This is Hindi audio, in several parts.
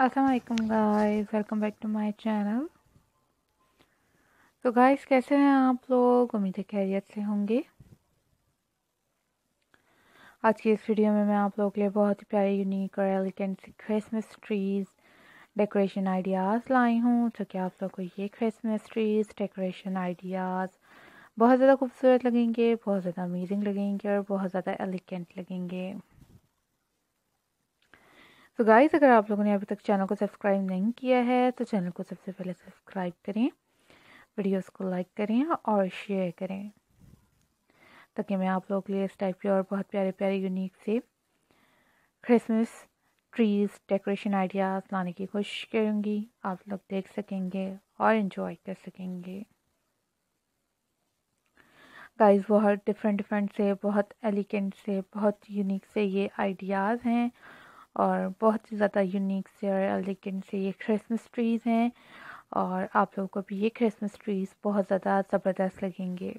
Aslam guys welcome back to my channel तो गाइस कैसे हैं आप लोग उम्मीद है खैरियत से होंगे आज की इस वीडियो में मैं आप लोगों के लिए बहुत ही प्यारे यूनिक और elegant Christmas trees decoration ideas लाई हूँ तो क्या आप लोग को ये क्रिसमस ट्रीज़ डेकोरेशन आइडियाज़ बहुत ज़्यादा खूबसूरत लगेंगे बहुत ज़्यादा अमेजिंग लगेंगे और बहुत ज़्यादा एलिगेंट लगेंगे तो गाइस अगर आप लोगों ने अभी तक चैनल को सब्सक्राइब नहीं किया है तो चैनल को सबसे पहले सब्सक्राइब करें वीडियोस को लाइक करें और शेयर करें ताकि मैं आप लोगों के लिए इस टाइप के और बहुत प्यारे प्यारे यूनिक से क्रिसमस ट्रीज डेकोरेशन आइडियाज़ लाने की कोशिश करूँगी आप लोग देख सकेंगे और इन्जॉय कर सकेंगे गाइस बहुत डिफरेंट डिफरेंट से बहुत एलिगेंट से बहुत यूनिक से ये आइडियाज़ हैं और बहुत ही ज़्यादा यूनिक से और एलिगेंट से ये क्रिसमस ट्रीज़ हैं और आप लोगों को भी ये क्रिसमस ट्रीज़ बहुत ज़्यादा ज़बरदस्त लगेंगे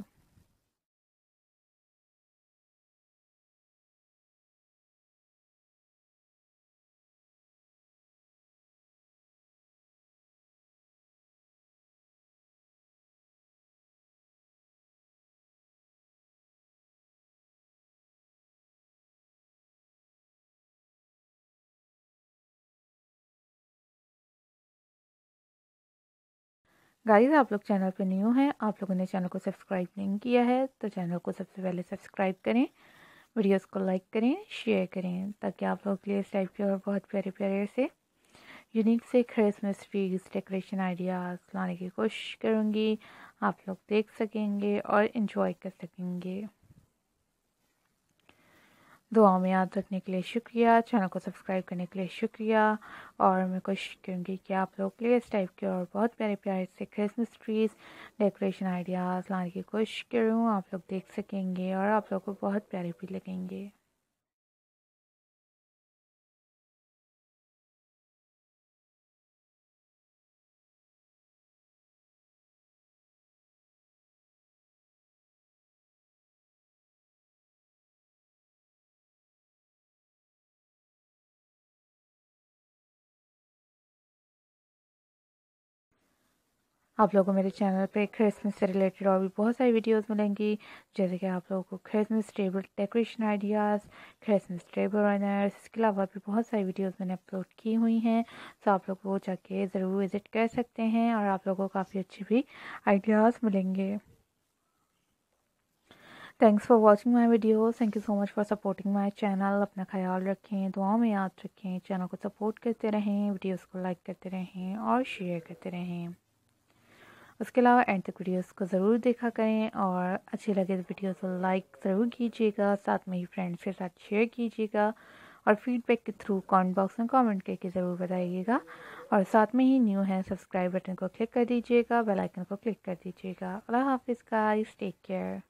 गाइस आप लोग चैनल पे न्यू हैं आप लोगों ने चैनल को सब्सक्राइब नहीं किया है तो चैनल को सबसे पहले सब्सक्राइब करें वीडियोस को लाइक करें शेयर करें ताकि आप लोग के लिए इस टाइप के और बहुत प्यारे प्यारे से यूनिक से क्रिसमस ट्रीज डेकोरेशन आइडियाज़ लाने की कोशिश करूँगी आप लोग देख सकेंगे और इन्जॉय कर सकेंगे दुआ में याद रखने के लिए शुक्रिया चैनल को सब्सक्राइब करने के लिए शुक्रिया और मैं कोशिश करूँगी कि आप लोग के लिए इस टाइप के और बहुत प्यारे प्यारे से क्रिसमस ट्रीज डेकोरेशन आइडियाज़ लाने की कोशिश करूँ आप लोग देख सकेंगे और आप लोग को बहुत प्यारे भी लगेंगे आप लोगों को मेरे चैनल पे क्रिसमस से रिलेटेड और भी बहुत सारी वीडियोस मिलेंगी जैसे कि आप लोगों को Christmas table decoration ideas Christmas table runners इसके अलावा भी बहुत सारी वीडियोस मैंने अपलोड की हुई हैं तो आप लोग वो जाके ज़रूर विज़िट कर सकते हैं और आप लोगों को काफ़ी अच्छे भी आइडियाज़ मिलेंगे thanks for watching my videos thank you so much for supporting my channel अपना ख्याल रखें दुआओं में याद रखें चैनल को सपोर्ट करते रहें वीडियोज़ को लाइक करते रहें और शेयर करते रहें उसके अलावा एंड तक वीडियोस को ज़रूर देखा करें और अच्छे लगे तो वीडियोस को लाइक ज़रूर कीजिएगा साथ में ही फ्रेंड्स के साथ शेयर कीजिएगा और फीडबैक के थ्रू कमेंट बॉक्स में कमेंट करके ज़रूर बताइएगा और साथ में ही न्यू है सब्सक्राइब बटन को क्लिक कर दीजिएगा बेल आइकन को क्लिक कर दीजिएगा अल्लाह हाफिज़ का टेक केयर